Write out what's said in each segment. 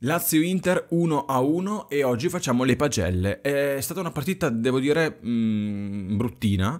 Lazio-Inter 1-1 a e oggi facciamo le pagelle. È stata una partita, devo dire, mh, mm, bruttina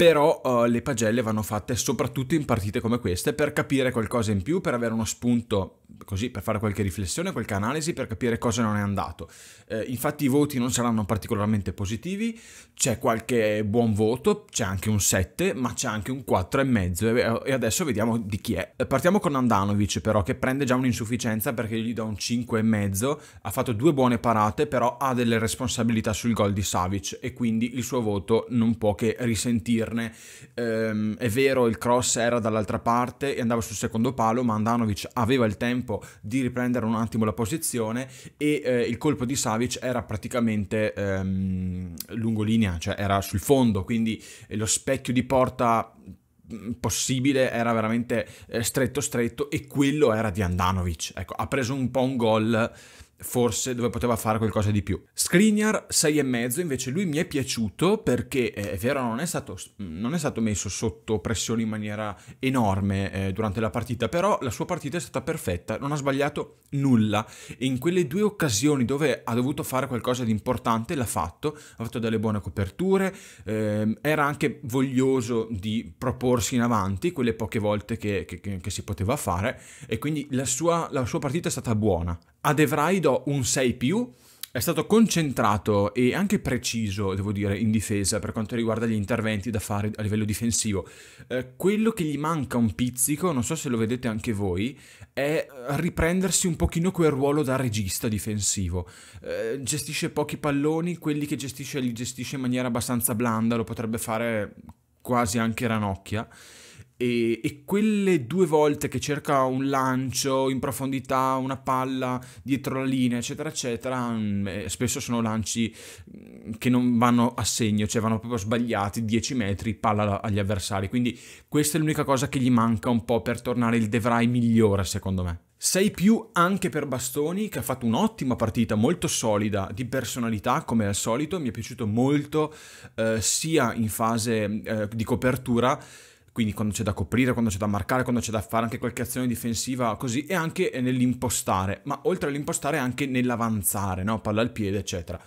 però uh, le pagelle vanno fatte soprattutto in partite come queste per capire qualcosa in più, per avere uno spunto così, per fare qualche riflessione, qualche analisi, per capire cosa non è andato. Eh, infatti i voti non saranno particolarmente positivi, c'è qualche buon voto, c'è anche un 7, ma c'è anche un 4,5 e adesso vediamo di chi è. Eh, partiamo con Andanovic però che prende già un'insufficienza perché gli do un 5,5, ha fatto due buone parate però ha delle responsabilità sul gol di Savic e quindi il suo voto non può che risentirlo esterne. Ehm, è vero, il cross era dall'altra parte e andava sul secondo palo, ma Andanovic aveva il tempo di riprendere un attimo la posizione e eh, il colpo di Savic era praticamente ehm, linea, cioè era sul fondo, quindi eh, lo specchio di porta mm, possibile era veramente eh, stretto stretto e quello era di Andanovic. Ecco, ha preso un po' un gol forse dove poteva fare qualcosa di più. Skriniar 6,5 invece lui mi è piaciuto perché eh, è vero non è stato, non è stato messo sotto pressione in maniera enorme eh, durante la partita, però la sua partita è stata perfetta, non ha sbagliato nulla e in quelle due occasioni dove ha dovuto fare qualcosa di importante l'ha fatto, ha fatto delle buone coperture, eh, era anche voglioso di proporsi in avanti quelle poche volte che, che, che si poteva fare e quindi la sua, la sua partita è stata buona ad Evrai do un 6 più, è stato concentrato e anche preciso, devo dire, in difesa per quanto riguarda gli interventi da fare a livello difensivo. Eh, quello che gli manca un pizzico, non so se lo vedete anche voi, è riprendersi un pochino quel ruolo da regista difensivo. Eh, gestisce pochi palloni, quelli che gestisce li gestisce in maniera abbastanza blanda, lo potrebbe fare quasi anche Ranocchia. E, e, quelle due volte che cerca un lancio in profondità, una palla dietro la linea, eccetera, eccetera, mm, spesso sono lanci mm, che non vanno a segno, cioè vanno proprio sbagliati, 10 metri, palla agli avversari. Quindi questa è l'unica cosa che gli manca un po' per tornare il Devrai migliore, secondo me. 6 più anche per Bastoni che ha fatto un'ottima partita, molto solida di personalità come al solito, mi è piaciuto molto eh, sia in fase eh, di copertura quindi quando c'è da coprire, quando c'è da marcare, quando c'è da fare anche qualche azione difensiva, così, e anche nell'impostare, ma oltre all'impostare anche nell'avanzare, no? palla al piede, eccetera.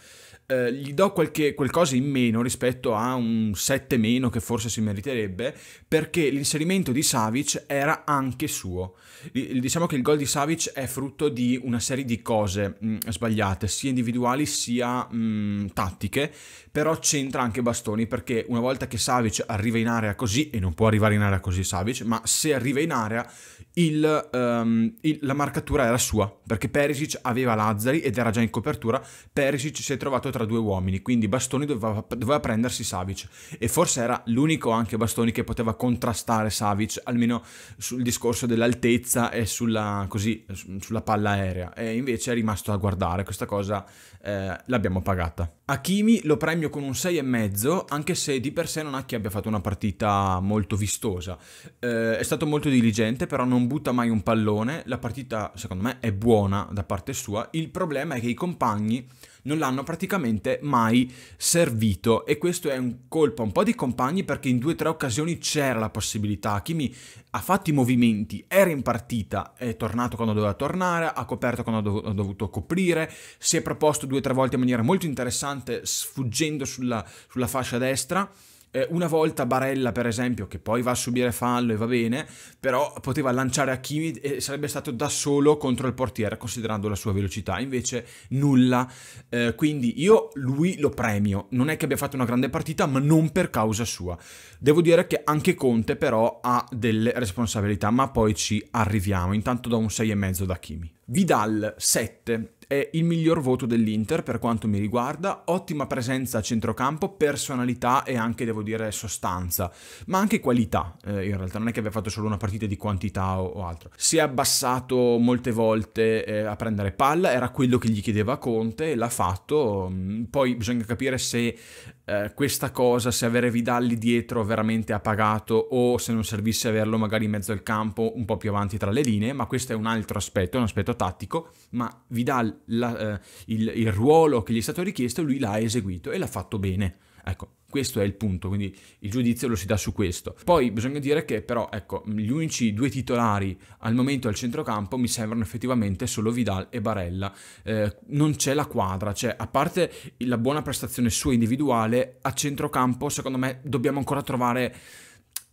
Eh, gli do qualche, qualcosa in meno rispetto a un 7 meno che forse si meriterebbe, perché l'inserimento di Savic era anche suo. Diciamo che il gol di Savic è frutto di una serie di cose mh, mm, sbagliate, sia individuali sia mh, mm, tattiche, però c'entra anche Bastoni perché una volta che Savic arriva in area così, e non può arrivare in area così Savic, ma se arriva in area il, um, il, la marcatura era sua, perché Perisic aveva Lazzari ed era già in copertura, Perisic si è trovato tra due uomini, quindi Bastoni doveva, doveva prendersi Savic e forse era l'unico anche Bastoni che poteva contrastare Savic, almeno sul discorso dell'altezza e sulla, così, sulla palla aerea, e invece è rimasto a guardare, questa cosa eh, l'abbiamo pagata. Hakimi lo premio con un 6,5, anche se di per sé non è che abbia fatto una partita molto vistosa. Eh, è stato molto diligente, però non butta mai un pallone. La partita, secondo me, è buona da parte sua. Il problema è che i compagni non l'hanno praticamente mai servito e questo è un colpo a un po' di compagni perché in due o tre occasioni c'era la possibilità. Kimi ha fatto i movimenti, era in partita, è tornato quando doveva tornare, ha coperto quando ha dovuto coprire, si è proposto due o tre volte in maniera molto interessante sfuggendo sulla, sulla fascia destra eh, una volta Barella, per esempio, che poi va a subire fallo e va bene, però poteva lanciare Hakimi e sarebbe stato da solo contro il portiere, considerando la sua velocità, invece nulla. Eh, quindi io lui lo premio. Non è che abbia fatto una grande partita, ma non per causa sua. Devo dire che anche Conte, però, ha delle responsabilità, ma poi ci arriviamo. Intanto da un 6,5 da Hakimi. Vidal 7 è il miglior voto dell'Inter per quanto mi riguarda, ottima presenza a centrocampo, personalità e anche devo dire sostanza, ma anche qualità eh, in realtà, non è che abbia fatto solo una partita di quantità o, o altro. Si è abbassato molte volte eh, a prendere palla, era quello che gli chiedeva Conte, l'ha fatto, mm, poi bisogna capire se eh, questa cosa, se avere Vidalli dietro veramente ha pagato o se non servisse averlo magari in mezzo al campo un po' più avanti tra le linee, ma questo è un altro aspetto, è un aspetto tattico, ma Vidal la, eh, il, il ruolo che gli è stato richiesto lui l'ha eseguito e l'ha fatto bene. Ecco, questo è il punto, quindi il giudizio lo si dà su questo. Poi bisogna dire che però, ecco, gli unici due titolari al momento al centrocampo mi sembrano effettivamente solo Vidal e Barella. Eh, non c'è la quadra, cioè a parte la buona prestazione sua individuale, a centrocampo secondo me dobbiamo ancora trovare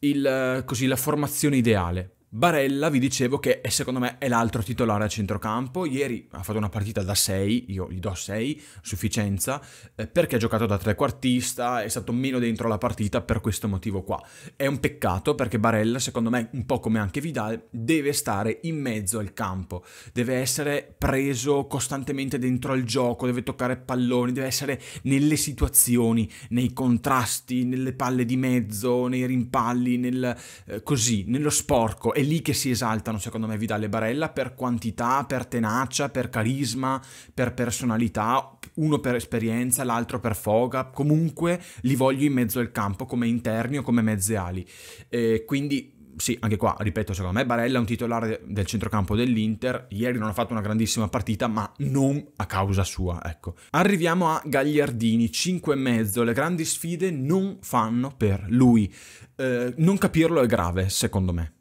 il, eh, così, la formazione ideale. Barella, vi dicevo che secondo me è l'altro titolare a centrocampo, ieri ha fatto una partita da 6, io gli do 6, sufficienza, eh, perché ha giocato da trequartista, è stato meno dentro la partita per questo motivo qua. È un peccato perché Barella, secondo me, un po' come anche Vidal, deve stare in mezzo al campo, deve essere preso costantemente dentro al gioco, deve toccare palloni, deve essere nelle situazioni, nei contrasti, nelle palle di mezzo, nei rimpalli, nel, eh, così, nello sporco è lì che si esaltano, secondo me, Vidal e Barella per quantità, per tenacia, per carisma, per personalità, uno per esperienza, l'altro per foga. Comunque li voglio in mezzo al campo come interni o come mezze ali. Eh, quindi sì, anche qua, ripeto, secondo me Barella è un titolare del centrocampo dell'Inter, ieri non ha fatto una grandissima partita, ma non a causa sua, ecco. Arriviamo a Gagliardini, 5,5, le grandi sfide non fanno per lui. Eh, non capirlo è grave, secondo me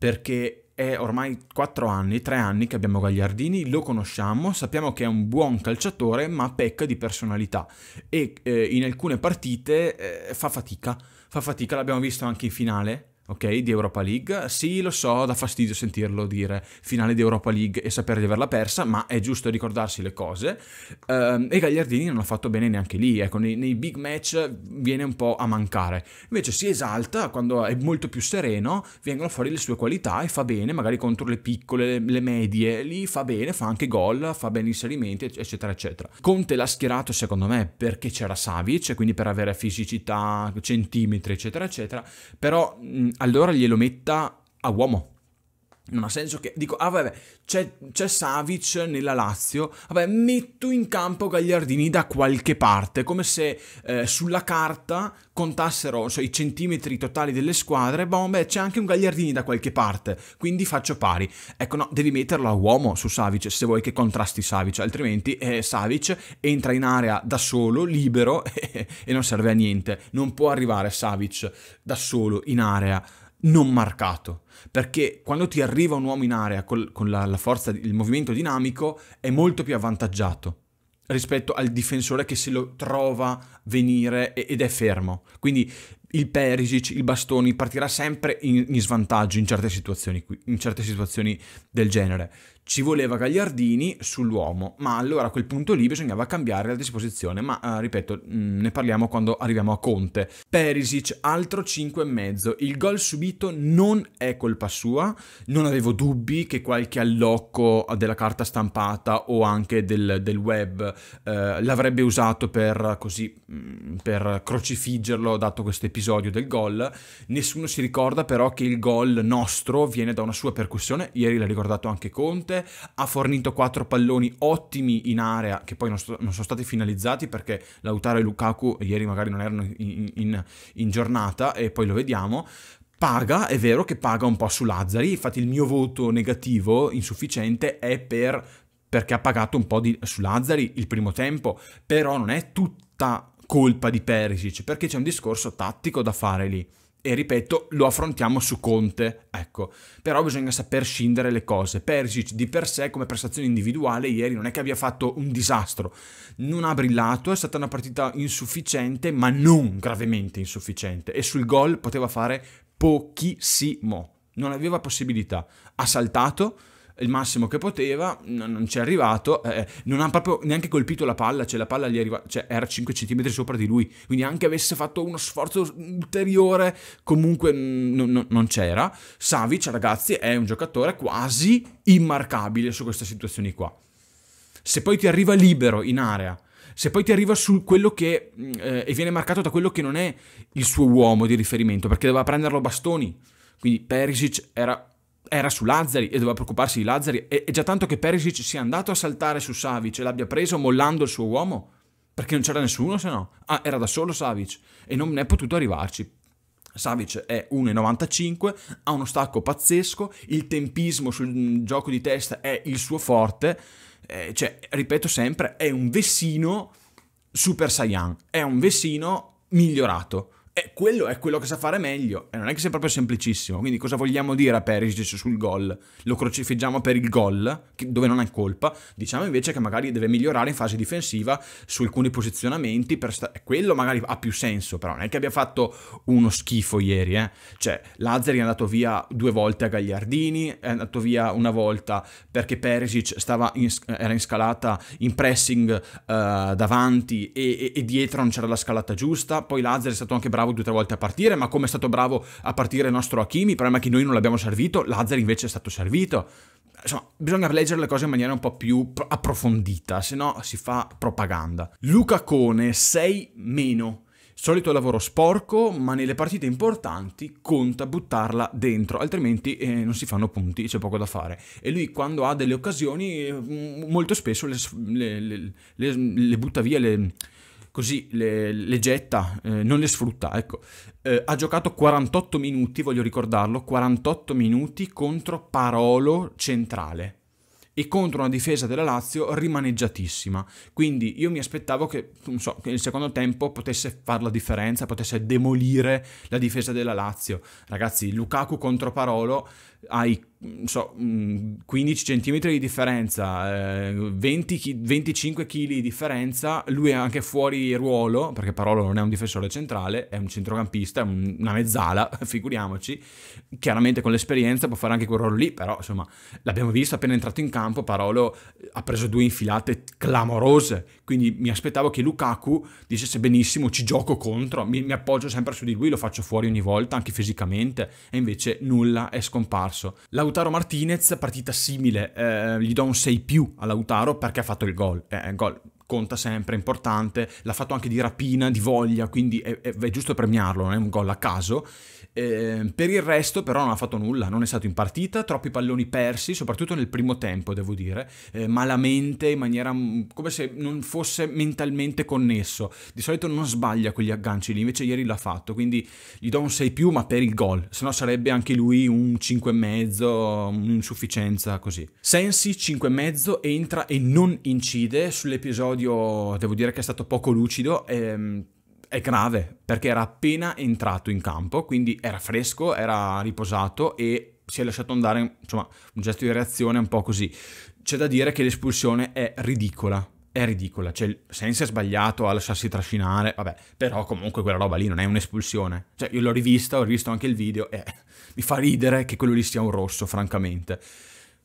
perché è ormai 4 anni, 3 anni che abbiamo Gagliardini, lo conosciamo, sappiamo che è un buon calciatore ma pecca di personalità e eh, in alcune partite eh, fa fatica, fa fatica, l'abbiamo visto anche in finale, ok, di Europa League. Sì, lo so, da fastidio sentirlo dire finale di Europa League e sapere di averla persa, ma è giusto ricordarsi le cose. Ehm, e Gagliardini non ha fatto bene neanche lì, ecco, nei, big match viene un po' a mancare. Invece si esalta quando è molto più sereno, vengono fuori le sue qualità e fa bene, magari contro le piccole, le medie, lì fa bene, fa anche gol, fa bene inserimenti, eccetera, eccetera. Conte l'ha schierato secondo me perché c'era Savic, quindi per avere fisicità, centimetri, eccetera, eccetera, però allora glielo metta a uomo. Non ha senso che dico, ah vabbè, c'è, c'è Savic nella Lazio, vabbè, metto in campo Gagliardini da qualche parte, come se eh, sulla carta contassero so, i centimetri totali delle squadre, boh, beh, c'è anche un Gagliardini da qualche parte, quindi faccio pari. Ecco, no, devi metterlo a uomo su Savic se vuoi che contrasti Savic, altrimenti eh, Savic entra in area da solo, libero, e non serve a niente. Non può arrivare Savic da solo in area non marcato, perché quando ti arriva un uomo in area col, con la, la forza, il movimento dinamico è molto più avvantaggiato rispetto al difensore che se lo trova venire ed è fermo. Quindi il Perisic, il Bastoni partirà sempre in, in svantaggio in certe, situazioni, in certe situazioni del genere ci voleva Gagliardini sull'uomo, ma allora a quel punto lì bisognava cambiare la disposizione, ma eh, ripeto, mm, ne parliamo quando arriviamo a Conte. Perisic, altro 5,5, il gol subito non è colpa sua, non avevo dubbi che qualche allocco della carta stampata o anche del, del web eh, l'avrebbe usato per così, mm, per crocifiggerlo dato questo episodio del gol, nessuno si ricorda però che il gol nostro viene da una sua percussione, ieri l'ha ricordato anche Conte, volte, ha fornito quattro palloni ottimi in area che poi non, sto, non sono stati finalizzati perché Lautaro e Lukaku ieri magari non erano in, in, in giornata e poi lo vediamo, paga, è vero che paga un po' su Lazzari, infatti il mio voto negativo, insufficiente, è per, perché ha pagato un po' di, su Lazzari il primo tempo, però non è tutta colpa di Perisic, perché c'è un discorso tattico da fare lì e ripeto, lo affrontiamo su Conte, ecco. Però bisogna saper scindere le cose. Persic di per sé come prestazione individuale ieri non è che abbia fatto un disastro. Non ha brillato, è stata una partita insufficiente, ma non gravemente insufficiente e sul gol poteva fare pochissimo. Non aveva possibilità. Ha saltato, il massimo che poteva, non, non ci è arrivato, eh, eh, non ha proprio neanche colpito la palla, cioè la palla gli arriva, cioè era 5 cm sopra di lui, quindi anche avesse fatto uno sforzo ulteriore, comunque non, non c'era. Savic, ragazzi, è un giocatore quasi immarcabile su queste situazioni qua. Se poi ti arriva libero in area, se poi ti arriva su quello che mm, eh, e viene marcato da quello che non è il suo uomo di riferimento, perché doveva prenderlo bastoni. Quindi Perisic era era su Lazzari e doveva preoccuparsi di Lazzari. E, e già tanto che Perisic sia andato a saltare su Savic e l'abbia preso mollando il suo uomo, perché non c'era nessuno se no. Ah, era da solo Savic e non è potuto arrivarci. Savic è 1,95, ha uno stacco pazzesco, il tempismo sul gioco di testa è il suo forte, eh, cioè, ripeto sempre, è un vessino Super Saiyan, è un vessino migliorato e quello è quello che sa fare meglio. E non è che sia proprio semplicissimo. Quindi cosa vogliamo dire a Perisic sul gol? Lo crocifiggiamo per il gol, dove non ha colpa. Diciamo invece che magari deve migliorare in fase difensiva su alcuni posizionamenti. Per quello magari ha più senso, però non è che abbia fatto uno schifo ieri. Eh? Cioè, Lazzari è andato via due volte a Gagliardini, è andato via una volta perché Perisic in, era in scalata, in pressing uh, davanti e, e, e dietro non c'era la scalata giusta. Poi Lazzari è stato anche bravo bravo due o tre volte a partire, ma come è stato bravo a partire il nostro Hakimi, il problema è che noi non l'abbiamo servito, Lazar invece è stato servito. Insomma, bisogna leggere le cose in maniera un po' più approfondita, se no si fa propaganda. Luca Cone, 6 meno solito lavoro sporco, ma nelle partite importanti conta buttarla dentro, altrimenti eh, non si fanno punti, c'è poco da fare. E lui quando ha delle occasioni, mm, molto spesso le, le, le, le butta via, le, così le, le getta, eh, non le sfrutta, ecco. Eh, ha giocato 48 minuti, voglio ricordarlo, 48 minuti contro Parolo centrale e contro una difesa della Lazio rimaneggiatissima. Quindi io mi aspettavo che, so, che, il secondo tempo potesse fare la differenza, potesse demolire la difesa della Lazio. Ragazzi, Lukaku contro Parolo hai non so, 15 mm, cm di differenza, 20, 25 kg di differenza, lui è anche fuori ruolo, perché Parolo non è un difensore centrale, è un centrocampista, è una mezzala, figuriamoci, chiaramente con l'esperienza può fare anche quel ruolo lì, però insomma l'abbiamo visto appena entrato in campo, Parolo ha preso due infilate clamorose, quindi mi aspettavo che Lukaku dicesse benissimo ci gioco contro, mi, mi appoggio sempre su di lui, lo faccio fuori ogni volta, anche fisicamente, e invece nulla è scomparso. La Lautaro Martinez, partita simile, eh, gli do un 6 più a Lautaro perché ha fatto il gol. Eh, gol conta sempre, è importante, l'ha fatto anche di rapina, di voglia, quindi è, è, è giusto premiarlo, non è un gol a caso. Eh, per il resto però non ha fatto nulla, non è stato in partita, troppi palloni persi, soprattutto nel primo tempo devo dire, eh, malamente, in maniera mm, come se non fosse mentalmente connesso. Di solito non sbaglia quegli agganci lì, invece ieri l'ha fatto, quindi gli do un 6 più ma per il gol, se no sarebbe anche lui un 5,5, un'insufficienza così. Sensi 5,5 entra e non incide sull'episodio episodio devo dire che è stato poco lucido. Ehm, è grave perché era appena entrato in campo, quindi era fresco, era riposato e si è lasciato andare insomma, un gesto di reazione un po' così. C'è da dire che l'espulsione è ridicola. È ridicola, cioè Sensi è sbagliato a lasciarsi trascinare, vabbè, però comunque quella roba lì non è un'espulsione. Cioè io l'ho rivista, ho rivisto anche il video e mi fa ridere che quello lì sia un rosso, francamente.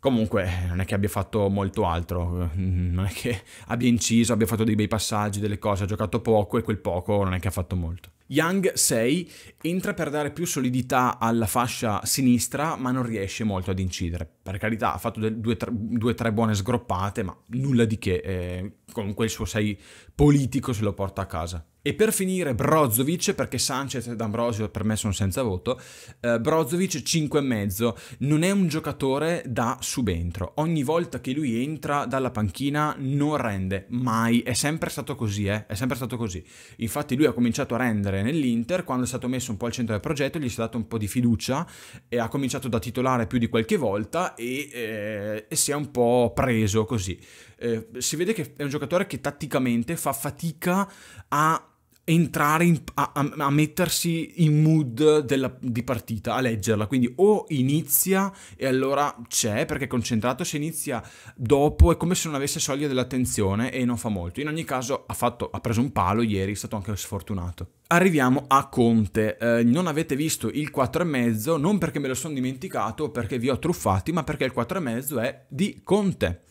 Comunque non è che abbia fatto molto altro, mm, non è che abbia inciso, abbia fatto dei bei passaggi, delle cose, ha giocato poco e quel poco non è che ha fatto molto. Young 6 entra per dare più solidità alla fascia sinistra, ma non riesce molto ad incidere. Per carità, ha fatto due o tre buone sgroppate, ma nulla di che. Eh, comunque il suo 6 politico se lo porta a casa. E per finire Brozovic, perché Sanchez e D'Ambrosio per me sono senza voto, eh, Brozovic 5,5 non è un giocatore da subentro, ogni volta che lui entra dalla panchina non rende, mai, è sempre stato così, eh? è sempre stato così. Infatti lui ha cominciato a rendere nell'Inter, quando è stato messo un po' al centro del progetto gli si è dato un po' di fiducia e ha cominciato da titolare più di qualche volta e, eh, e si è un po' preso così. Eh, si vede che è un giocatore che tatticamente fa fatica a entrare in, a, a, mettersi in mood della, di partita, a leggerla. Quindi o inizia e allora c'è perché è concentrato, se inizia dopo è come se non avesse soglia dell'attenzione e non fa molto. In ogni caso ha, fatto, ha preso un palo ieri, è stato anche sfortunato. Arriviamo a Conte, eh, non avete visto il 4 e mezzo, non perché me lo sono dimenticato o perché vi ho truffati, ma perché il 4 e mezzo è di Conte.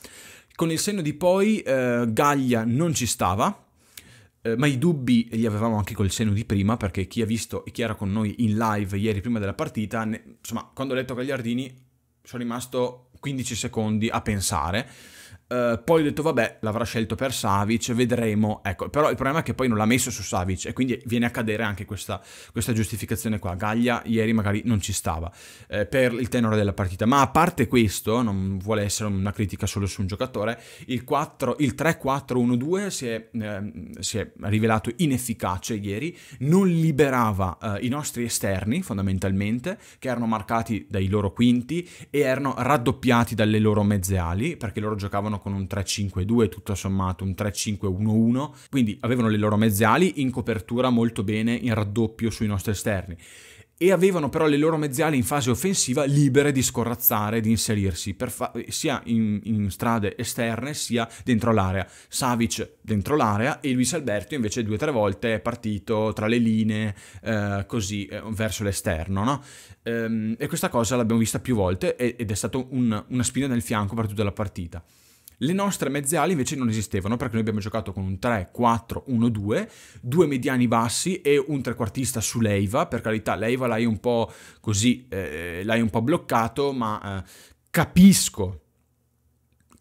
Con il segno di poi eh, Gaglia non ci stava, eh, ma i dubbi li avevamo anche col seno di prima, perché chi ha visto e chi era con noi in live ieri prima della partita, ne... insomma, quando ho letto Gagliardini sono rimasto 15 secondi a pensare eh, poi ho detto, vabbè, l'avrà scelto per Savic, vedremo. Ecco, però il problema è che poi non l'ha messo su Savic e quindi viene a cadere anche questa, questa giustificazione qua. Gaglia ieri magari non ci stava eh, per il tenore della partita. Ma a parte questo, non vuole essere una critica solo su un giocatore, il, 4, il 3-4-1-2 si, è, eh, si è rivelato inefficace ieri, non liberava eh, i nostri esterni fondamentalmente, che erano marcati dai loro quinti e erano raddoppiati dalle loro mezze ali, perché loro giocavano con un 3-5-2, tutto sommato un 3-5-1-1, quindi avevano le loro mezzali in copertura molto bene in raddoppio sui nostri esterni e avevano però le loro mezziali in fase offensiva libere di scorrazzare, di inserirsi fa- sia in, in, strade esterne sia dentro l'area. Savic dentro l'area e Luis Alberto invece due o tre volte è partito tra le linee eh, così eh, verso l'esterno. No? Ehm, e questa cosa l'abbiamo vista più volte ed è stata un, una spina nel fianco per tutta la partita. Le nostre mezze ali invece non esistevano perché noi abbiamo giocato con un 3-4-1-2, due mediani bassi e un trequartista su Leiva. Per carità, Leiva l'hai un po' così, eh, l'hai un po' bloccato, ma eh, capisco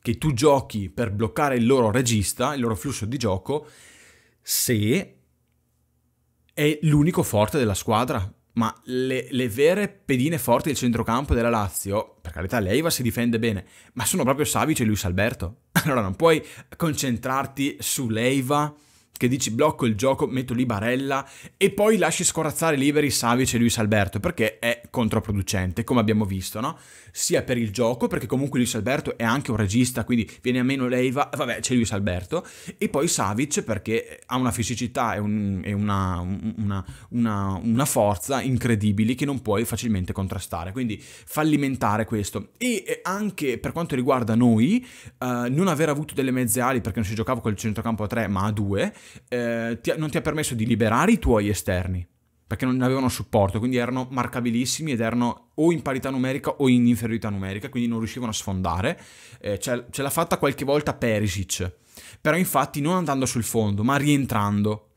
che tu giochi per bloccare il loro regista, il loro flusso di gioco, se è l'unico forte della squadra ma le, le, vere pedine forti del centrocampo della Lazio, per carità, Leiva si difende bene, ma sono proprio Savic e Luis Alberto. Allora non puoi concentrarti su Leiva, che dici blocco il gioco, metto lì Barella, e poi lasci scorazzare liberi Savic e Luis Alberto, perché è controproducente, come abbiamo visto, no? sia per il gioco, perché comunque Luis Alberto è anche un regista, quindi viene a meno Leiva, vabbè c'è Luis Alberto, e poi Savic perché ha una fisicità e, un, e una, una, una, una, forza incredibili che non puoi facilmente contrastare, quindi fallimentare questo. E anche per quanto riguarda noi, eh, non aver avuto delle mezze ali perché non si giocava col centrocampo a 3 ma a 2, eh, non ti ha permesso di liberare i tuoi esterni perché non avevano supporto, quindi erano marcabilissimi ed erano o in parità numerica o in inferiorità numerica, quindi non riuscivano a sfondare. Eh, ce, l'ha fatta qualche volta Perisic, però infatti non andando sul fondo, ma rientrando.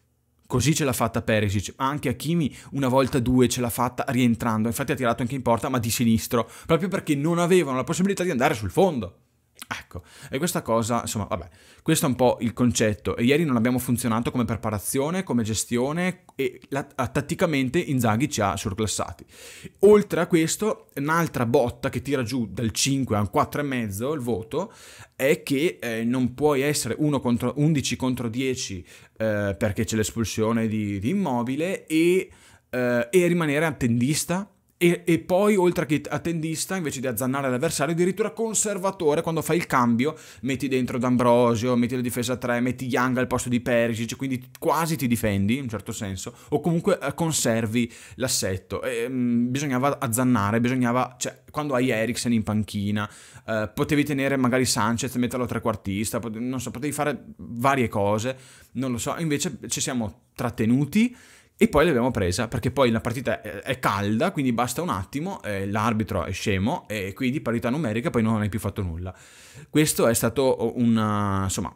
Così ce l'ha fatta Perisic, anche Hakimi una volta due ce l'ha fatta rientrando, infatti ha tirato anche in porta ma di sinistro, proprio perché non avevano la possibilità di andare sul fondo. Ecco, e questa cosa, insomma, vabbè, questo è un po' il concetto. E ieri non abbiamo funzionato come preparazione, come gestione e la, tatticamente Inzaghi ci ha surclassati. Oltre a questo, un'altra botta che tira giù dal 5 a un 4,5 il voto è che eh, non puoi essere contro, 11 contro 10 eh, perché c'è l'espulsione di, di Immobile e, eh, e rimanere attendista e, e, poi, oltre che attendista, invece di azzannare l'avversario, addirittura conservatore quando fai il cambio, metti dentro D'Ambrosio, metti la difesa 3, metti Young al posto di Perisic, quindi quasi ti difendi in un certo senso, o comunque eh, conservi l'assetto. E, mh, mm, bisognava azzannare, bisognava, cioè, quando hai Eriksen in panchina, eh, potevi tenere magari Sanchez e metterlo a trequartista, potevi, non so, potevi fare varie cose, non lo so, invece ci siamo trattenuti e poi l'abbiamo presa perché poi la partita è calda, quindi basta un attimo, eh, l'arbitro è scemo e quindi parità numerica poi non hai più fatto nulla. Questo è stato un... insomma,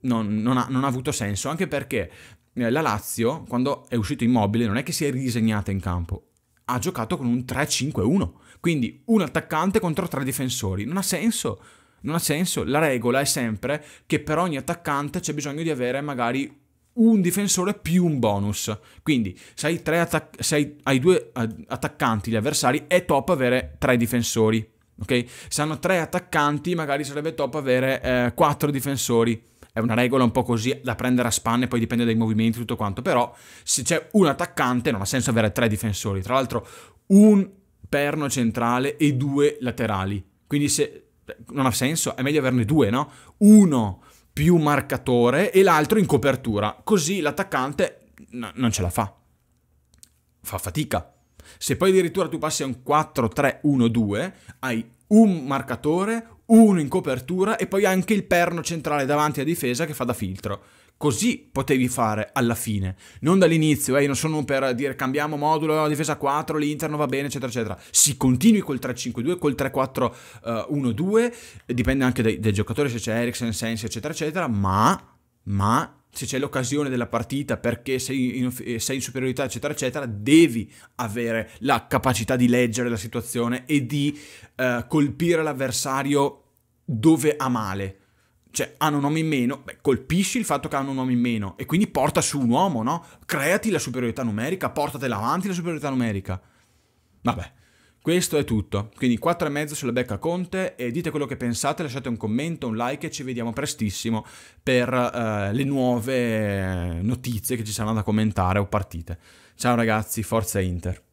non, non, ha, non ha avuto senso, anche perché eh, la Lazio, quando è uscito immobile, non è che si è ridisegnata in campo, ha giocato con un 3-5-1, quindi un attaccante contro tre difensori, non ha senso. Non ha senso, la regola è sempre che per ogni attaccante c'è bisogno di avere magari un difensore più un bonus. Quindi se hai, attac- se hai, hai due attaccanti gli avversari è top avere tre difensori. Okay? Se hanno tre attaccanti magari sarebbe top avere eh, quattro difensori. È una regola un po' così da prendere a spanne, poi dipende dai movimenti e tutto quanto. Però se c'è un attaccante non ha senso avere tre difensori. Tra l'altro un perno centrale e due laterali. Quindi se non ha senso, è meglio averne due, no? Uno più marcatore e l'altro in copertura. Così l'attaccante n- non ce la fa. Fa fatica. Se poi addirittura tu passi a un 4-3-1-2, hai un marcatore, uno in copertura e poi anche il perno centrale davanti a difesa che fa da filtro. Così potevi fare alla fine, non dall'inizio, eh, io non sono per dire cambiamo modulo, difesa 4, l'interno va bene, eccetera, eccetera. Si continui col 3-5-2, col 3-4-1-2, eh, dipende anche dai, dai giocatori, se c'è Eriksen, Sensi, eccetera, eccetera, ma, ma se c'è l'occasione della partita perché sei in, eh, sei in, superiorità, eccetera, eccetera, devi avere la capacità di leggere la situazione e di eh, colpire l'avversario dove ha male cioè, hanno un uomo in meno, beh, colpisci il fatto che hanno un uomo in meno e quindi porta su un uomo, no? Creati la superiorità numerica, portatela avanti la superiorità numerica. Vabbè, questo è tutto. Quindi e mezzo sulla becca Conte e dite quello che pensate, lasciate un commento, un like e ci vediamo prestissimo per eh, le nuove notizie che ci saranno da commentare o partite. Ciao ragazzi, forza Inter.